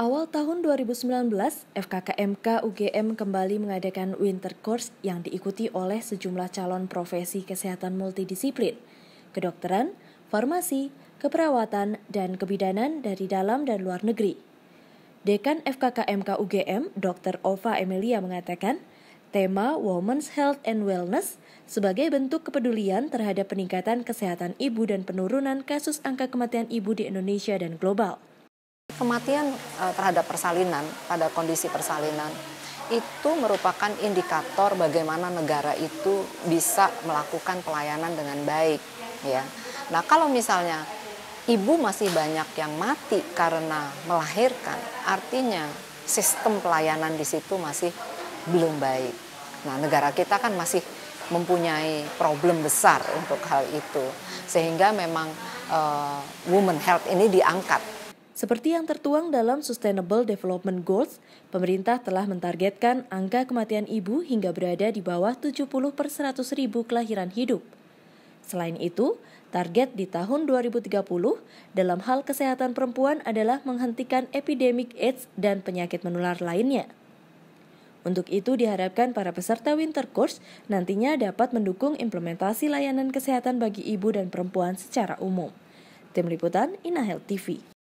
Awal tahun 2019, FKKMK UGM kembali mengadakan winter course yang diikuti oleh sejumlah calon profesi kesehatan multidisiplin, kedokteran, farmasi, keperawatan, dan kebidanan dari dalam dan luar negeri. Dekan FKKMK UGM, Dr. Ova Emilia mengatakan, tema Women's Health and Wellness sebagai bentuk kepedulian terhadap peningkatan kesehatan ibu dan penurunan kasus angka kematian ibu di Indonesia dan global kematian uh, terhadap persalinan pada kondisi persalinan itu merupakan indikator bagaimana negara itu bisa melakukan pelayanan dengan baik ya. Nah, kalau misalnya ibu masih banyak yang mati karena melahirkan, artinya sistem pelayanan di situ masih belum baik. Nah, negara kita kan masih mempunyai problem besar untuk hal itu. Sehingga memang uh, women health ini diangkat seperti yang tertuang dalam Sustainable Development Goals, pemerintah telah mentargetkan angka kematian ibu hingga berada di bawah 70 per 100 ribu kelahiran hidup. Selain itu, target di tahun 2030 dalam hal kesehatan perempuan adalah menghentikan epidemik AIDS dan penyakit menular lainnya. Untuk itu diharapkan para peserta winter course nantinya dapat mendukung implementasi layanan kesehatan bagi ibu dan perempuan secara umum. Tim Liputan Inahel TV